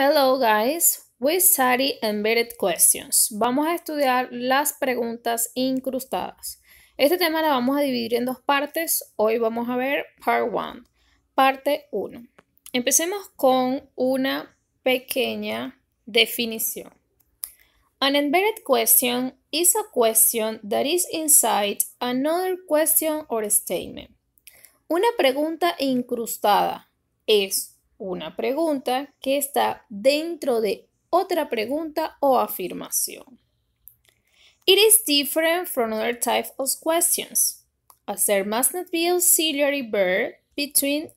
Hello guys, we study embedded questions. Vamos a estudiar las preguntas incrustadas. Este tema la vamos a dividir en dos partes. Hoy vamos a ver part 1, parte 1. Empecemos con una pequeña definición. An embedded question is a question that is inside another question or statement. Una pregunta incrustada es una pregunta que está dentro de otra pregunta o afirmación. It is different from other types of questions, as there must not be auxiliary verb between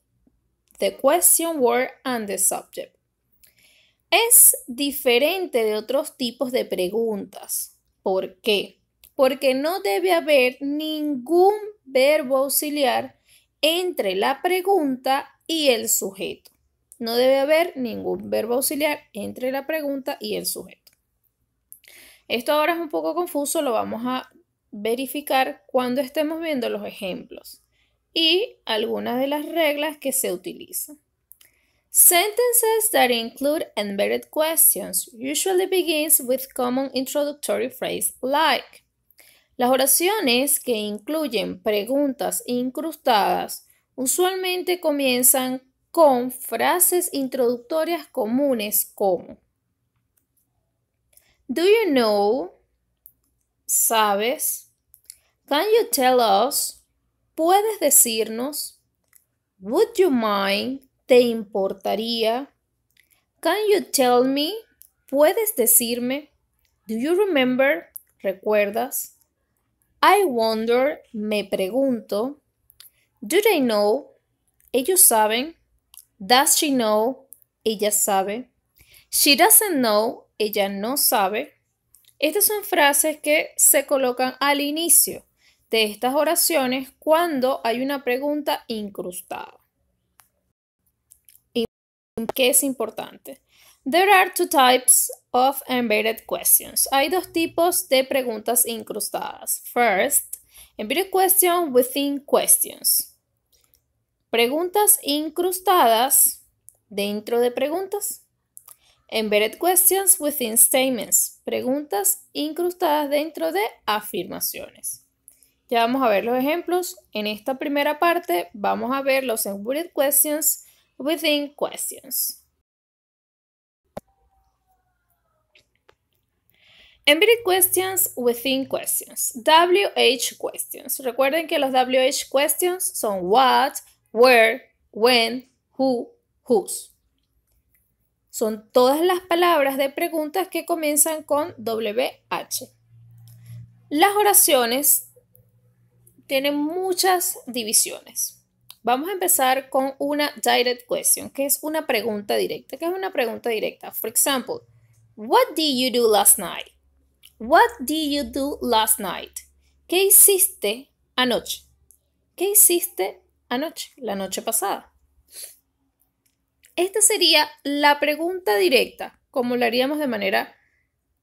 the question word and the subject. Es diferente de otros tipos de preguntas. ¿Por qué? Porque no debe haber ningún verbo auxiliar entre la pregunta y el sujeto. No debe haber ningún verbo auxiliar entre la pregunta y el sujeto. Esto ahora es un poco confuso, lo vamos a verificar cuando estemos viendo los ejemplos y algunas de las reglas que se utilizan. Sentences that include embedded questions usually begins with common introductory phrase like. Las oraciones que incluyen preguntas incrustadas usualmente comienzan con frases introductorias comunes como Do you know? ¿Sabes? Can you tell us? ¿Puedes decirnos? Would you mind? ¿Te importaría? Can you tell me? ¿Puedes decirme? Do you remember? ¿Recuerdas? I wonder, me pregunto. Do they know? ¿Ellos saben? Does she know? Ella sabe. She doesn't know. Ella no sabe. Estas son frases que se colocan al inicio de estas oraciones cuando hay una pregunta incrustada. ¿Qué es importante? There are two types of embedded questions. Hay dos tipos de preguntas incrustadas. First, embedded question within questions. Preguntas incrustadas dentro de preguntas. Embedded questions within statements. Preguntas incrustadas dentro de afirmaciones. Ya vamos a ver los ejemplos. En esta primera parte vamos a ver los embedded questions within questions. Embedded questions within questions. WH questions. Recuerden que los WH questions son what, where, when, who, whose. Son todas las palabras de preguntas que comienzan con WH. Las oraciones tienen muchas divisiones. Vamos a empezar con una direct question, que es una pregunta directa. ¿Qué es una pregunta directa? Por example, What did you do last night? What did you do last night? ¿Qué hiciste anoche? ¿Qué hiciste anoche, la noche pasada. Esta sería la pregunta directa, como la haríamos de manera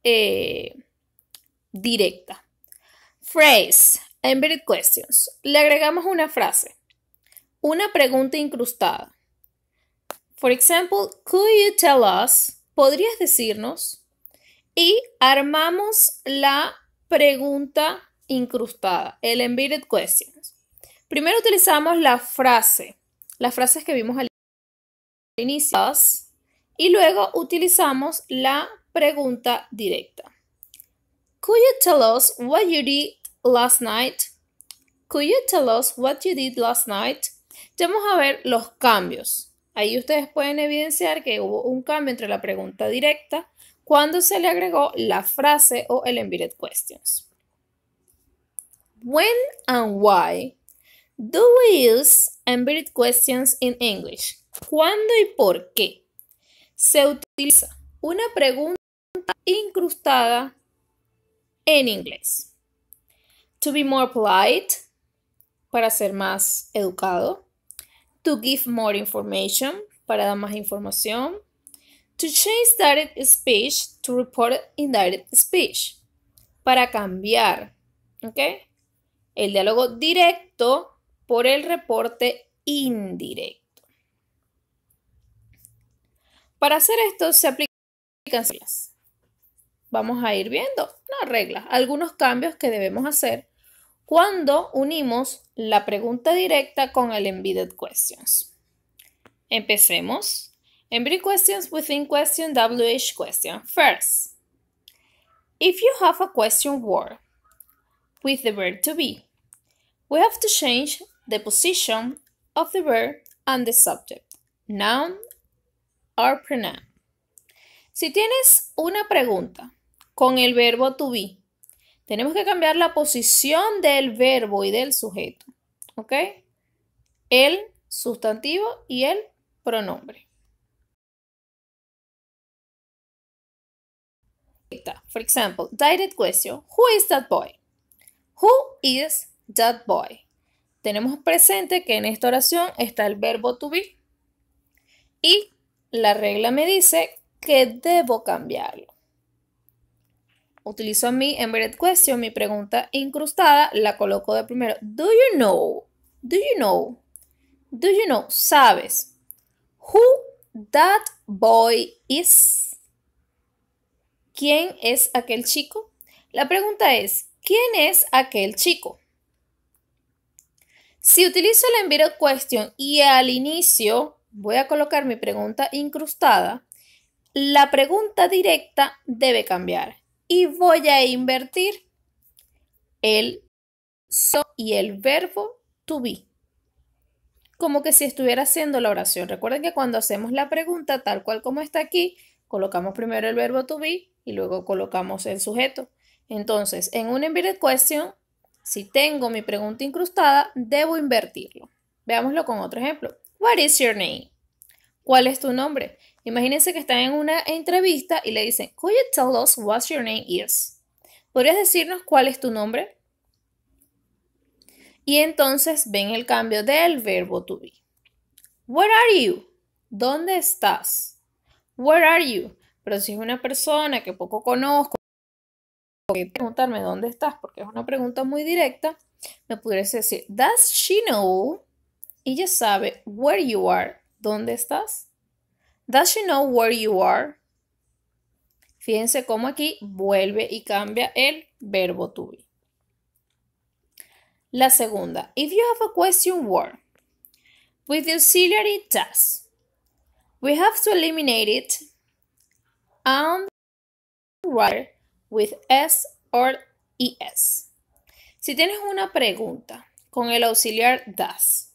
eh, directa. Phrase, embedded questions. Le agregamos una frase, una pregunta incrustada. Por ejemplo, could you tell us? ¿Podrías decirnos? Y armamos la pregunta incrustada, el embedded questions. Primero utilizamos la frase, las frases que vimos al inicio, y luego utilizamos la pregunta directa. Could you tell us what you did last night? Could you tell us what you did last night? vamos a ver los cambios. Ahí ustedes pueden evidenciar que hubo un cambio entre la pregunta directa cuando se le agregó la frase o el embedded questions. When and why Do we use embedded questions in English? ¿Cuándo y por qué? Se utiliza una pregunta incrustada en inglés. To be more polite, para ser más educado. To give more information, para dar más información. To change direct speech to report indirect speech, para cambiar. ¿Ok? El diálogo directo por el reporte indirecto. Para hacer esto se aplican reglas. Vamos a ir viendo, las reglas, algunos cambios que debemos hacer cuando unimos la pregunta directa con el embedded questions. Empecemos. Embedded questions within question WH question. First, if you have a question word with the verb to be, we have to change the position of the verb and the subject, noun or pronoun. Si tienes una pregunta con el verbo to be, tenemos que cambiar la posición del verbo y del sujeto, ¿ok? El sustantivo y el pronombre. For example, direct question, who is that boy? Who is that boy? tenemos presente que en esta oración está el verbo to be y la regla me dice que debo cambiarlo. Utilizo mi embedded question, mi pregunta incrustada, la coloco de primero. Do you know? Do you know? Do you know? ¿Sabes? Who that boy is? ¿Quién es aquel chico? La pregunta es, ¿quién es aquel chico? Si utilizo el Enviro question y al inicio voy a colocar mi pregunta incrustada, la pregunta directa debe cambiar y voy a invertir el so y el verbo to be. Como que si estuviera haciendo la oración. Recuerden que cuando hacemos la pregunta tal cual como está aquí, colocamos primero el verbo to be y luego colocamos el sujeto. Entonces, en un embedded question si tengo mi pregunta incrustada, debo invertirlo. Veámoslo con otro ejemplo. What is your name? ¿Cuál es tu nombre? Imagínense que están en una entrevista y le dicen, Could you tell us what your name is? ¿Podrías decirnos cuál es tu nombre? Y entonces ven el cambio del verbo to be. Where are you? ¿Dónde estás? Where are you? Pero si es una persona que poco conozco, preguntarme dónde estás, porque es una pregunta muy directa, me pudieras decir, does she know? Y ya sabe where you are, dónde estás. Does she know where you are? Fíjense cómo aquí vuelve y cambia el verbo to be. La segunda, if you have a question word with the auxiliary does, we have to eliminate it and write with S or ES. Si tienes una pregunta con el auxiliar does,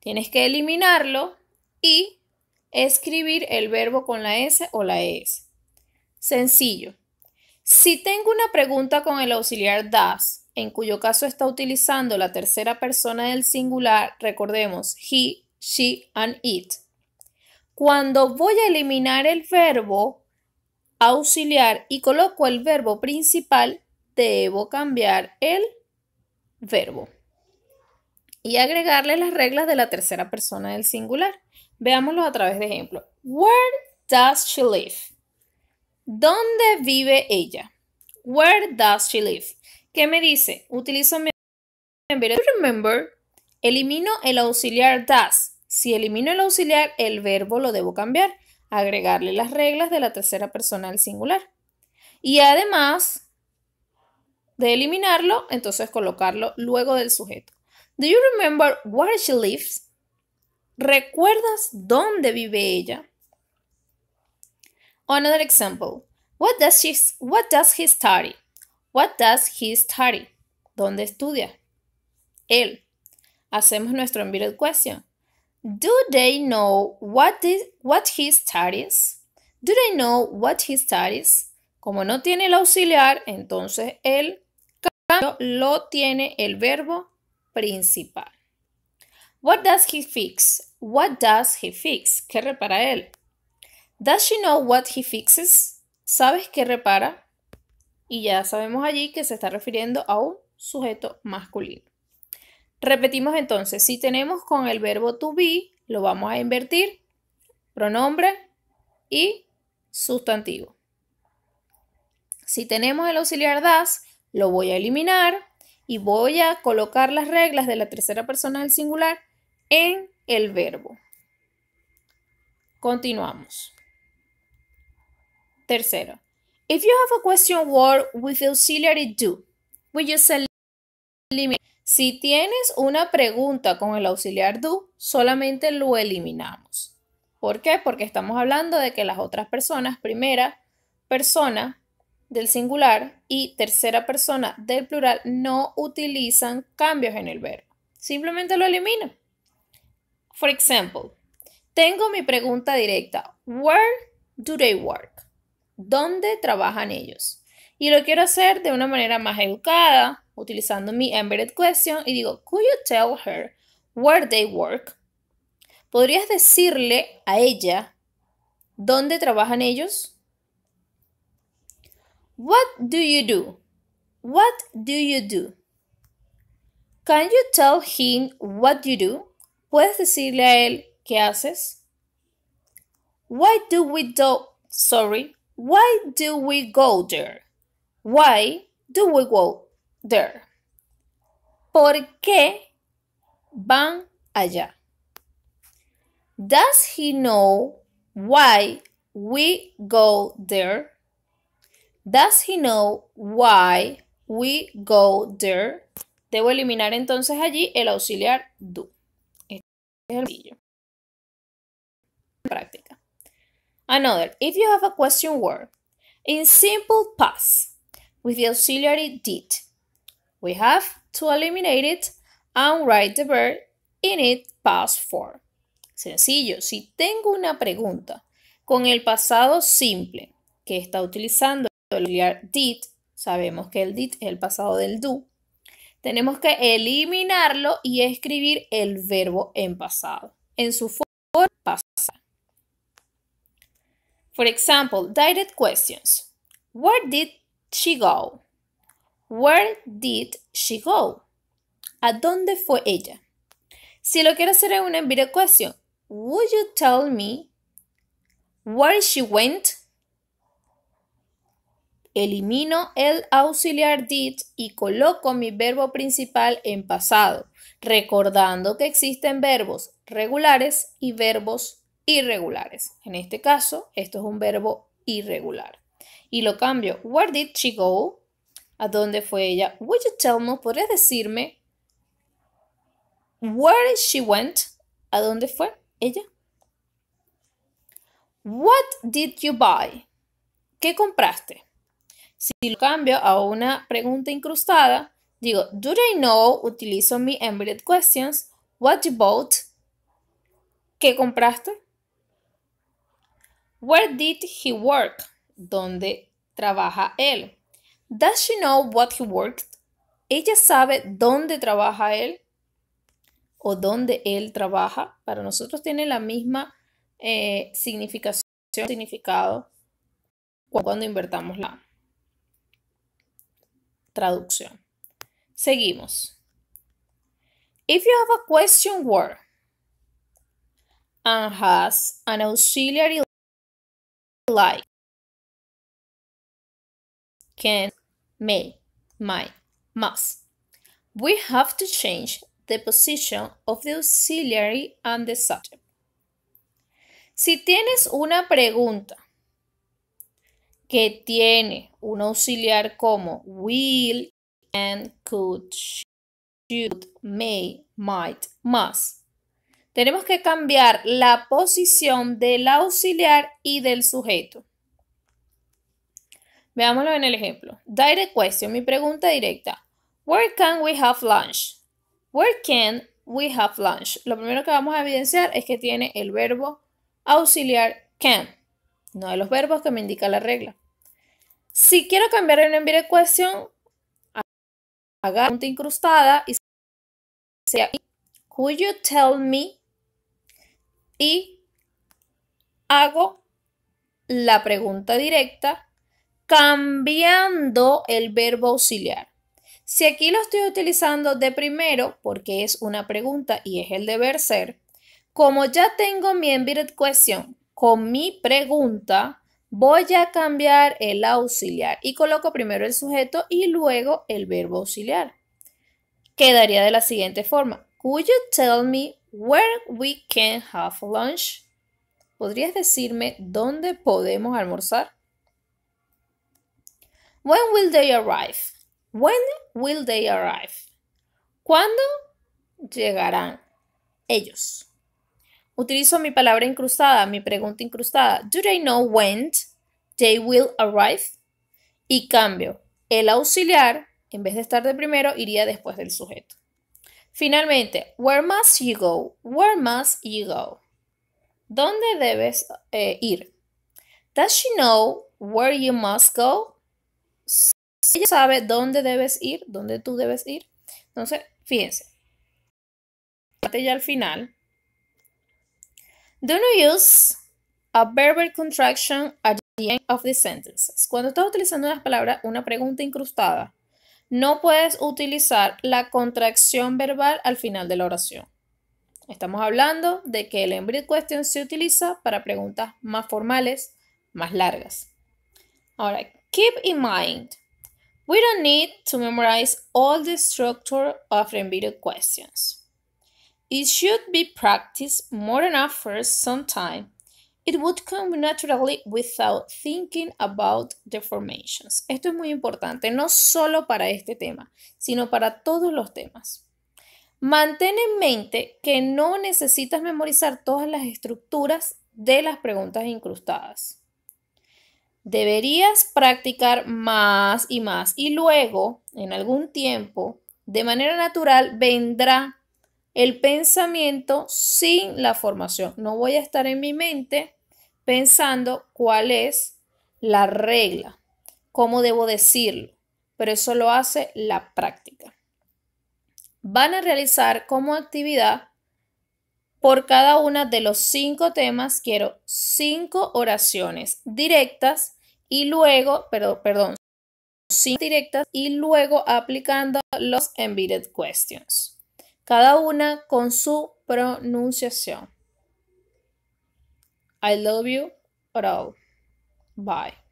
tienes que eliminarlo y escribir el verbo con la S o la ES. Sencillo. Si tengo una pregunta con el auxiliar does, en cuyo caso está utilizando la tercera persona del singular, recordemos he, she and it. Cuando voy a eliminar el verbo, auxiliar y coloco el verbo principal, debo cambiar el verbo y agregarle las reglas de la tercera persona del singular. Veámoslo a través de ejemplo. Where does she live? ¿Dónde vive ella? Where does she live? ¿Qué me dice? Utilizo mi remember. Elimino el auxiliar does. Si elimino el auxiliar, el verbo lo debo cambiar agregarle las reglas de la tercera persona al singular. Y además de eliminarlo, entonces colocarlo luego del sujeto. Do you remember where she lives? ¿Recuerdas dónde vive ella? Another example. What does, what does he study? What does he study? ¿Dónde estudia? Él. Hacemos nuestro embedded question. Do they know what, what he studies? Do they know what he studies? Como no tiene el auxiliar, entonces el cambio lo tiene el verbo principal. What does he fix? What does he fix? ¿Qué repara él? Does she know what he fixes? ¿Sabes qué repara? Y ya sabemos allí que se está refiriendo a un sujeto masculino. Repetimos entonces, si tenemos con el verbo to be, lo vamos a invertir, pronombre y sustantivo. Si tenemos el auxiliar das, lo voy a eliminar y voy a colocar las reglas de la tercera persona del singular en el verbo. Continuamos. Tercero. If you have a question word with the auxiliary do, we just eliminate si tienes una pregunta con el auxiliar do, solamente lo eliminamos. ¿Por qué? Porque estamos hablando de que las otras personas, primera persona del singular y tercera persona del plural, no utilizan cambios en el verbo. Simplemente lo eliminan. Por ejemplo, tengo mi pregunta directa. Where do they work? ¿Dónde trabajan ellos? Y lo quiero hacer de una manera más educada, utilizando mi embedded question y digo, could you tell her where they work? ¿Podrías decirle a ella dónde trabajan ellos? What do you do? What do you do? Can you tell him what you do? ¿Puedes decirle a él qué haces? Why do we do sorry? Why do we go there? Why do we go there? ¿Por qué van allá? Does he know why we go there? Does he know why we go there? Debo eliminar entonces allí el auxiliar do. Este es sencillo. Práctica. Another. If you have a question word in simple past with the auxiliary did, We have to eliminate it and write the verb in it past form. Sencillo, si tengo una pregunta con el pasado simple que está utilizando el did, sabemos que el did es el pasado del do, tenemos que eliminarlo y escribir el verbo en pasado, en su forma pasada. For example, direct questions. Where did she go? Where did she go? ¿A dónde fue ella? Si lo quiero hacer en una video question, would you tell me where she went? Elimino el auxiliar did y coloco mi verbo principal en pasado, recordando que existen verbos regulares y verbos irregulares. En este caso, esto es un verbo irregular. Y lo cambio. Where did she go? ¿A dónde fue ella? Would you tell me? ¿Podrías decirme? Where she went? ¿A dónde fue ella? What did you buy? ¿Qué compraste? Si lo cambio a una pregunta incrustada, digo, do they know? Utilizo mi embedded questions. What you bought? ¿Qué compraste? Where did he work? ¿Dónde trabaja él? Does she know what he worked? ¿Ella sabe dónde trabaja él? ¿O dónde él trabaja? Para nosotros tiene la misma eh, significación, significado cuando invertamos la traducción. Seguimos. If you have a question word and has an auxiliary like can, may, might, must. We have to change the position of the auxiliary and the subject. Si tienes una pregunta que tiene un auxiliar como will, and could, should, may, might, must, tenemos que cambiar la posición del auxiliar y del sujeto. Veámoslo en el ejemplo. Direct question, mi pregunta directa. Where can we have lunch? Where can we have lunch? Lo primero que vamos a evidenciar es que tiene el verbo auxiliar can, Uno de los verbos que me indica la regla. Si quiero cambiar el un direct question, la pregunta incrustada y sea Could you tell me? Y hago la pregunta directa cambiando el verbo auxiliar. Si aquí lo estoy utilizando de primero, porque es una pregunta y es el deber ser, como ya tengo mi embedded question con mi pregunta, voy a cambiar el auxiliar y coloco primero el sujeto y luego el verbo auxiliar. Quedaría de la siguiente forma. Could you tell me where we can have lunch? ¿Podrías decirme dónde podemos almorzar? When will they arrive? When will they arrive? ¿Cuándo llegarán ellos? Utilizo mi palabra incrustada, mi pregunta incrustada. Do they know when they will arrive? Y cambio. El auxiliar, en vez de estar de primero, iría después del sujeto. Finalmente, where must you go? Where must you go? ¿Dónde debes eh, ir? Does she know where you must go? Ella sabe dónde debes ir, dónde tú debes ir. Entonces, fíjense. Ya al final. Do not use a verbal contraction at the end of the sentences. Cuando estás utilizando una palabra, una pregunta incrustada, no puedes utilizar la contracción verbal al final de la oración. Estamos hablando de que el embedded question se utiliza para preguntas más formales, más largas. Ahora, keep in mind We don't need to memorize all the structure of the video questions. It should be practiced more than for some time. It would come naturally without thinking about the formations. Esto es muy importante, no solo para este tema, sino para todos los temas. Mantén en mente que no necesitas memorizar todas las estructuras de las preguntas incrustadas. Deberías practicar más y más y luego, en algún tiempo, de manera natural vendrá el pensamiento sin la formación. No voy a estar en mi mente pensando cuál es la regla, cómo debo decirlo, pero eso lo hace la práctica. Van a realizar como actividad por cada una de los cinco temas quiero cinco oraciones directas y luego, perdón, cinco directas y luego aplicando los embedded questions. Cada una con su pronunciación. I love you all. Bye.